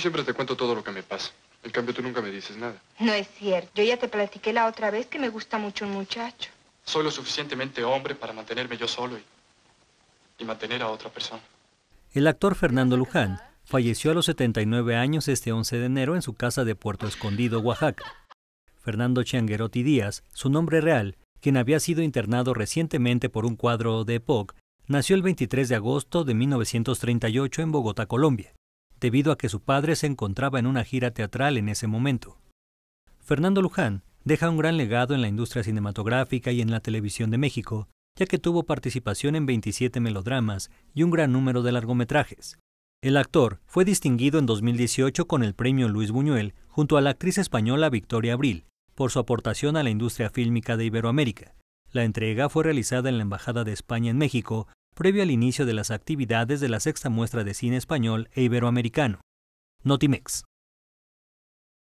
siempre te cuento todo lo que me pasa. En cambio, tú nunca me dices nada. No es cierto. Yo ya te platiqué la otra vez que me gusta mucho un muchacho. Soy lo suficientemente hombre para mantenerme yo solo y, mantener a otra persona. El actor Fernando Luján falleció a los 79 años este 11 de enero en su casa de Puerto Escondido, Oaxaca. Fernando Changuerotti Díaz, su nombre real, quien había sido internado recientemente por un cuadro de EPOC, nació el 23 de agosto de 1938 en Bogotá, Colombia debido a que su padre se encontraba en una gira teatral en ese momento. Fernando Luján deja un gran legado en la industria cinematográfica y en la televisión de México, ya que tuvo participación en 27 melodramas y un gran número de largometrajes. El actor fue distinguido en 2018 con el premio Luis Buñuel junto a la actriz española Victoria Abril por su aportación a la industria fílmica de Iberoamérica. La entrega fue realizada en la Embajada de España en México previo al inicio de las actividades de la sexta muestra de cine español e iberoamericano, Notimex.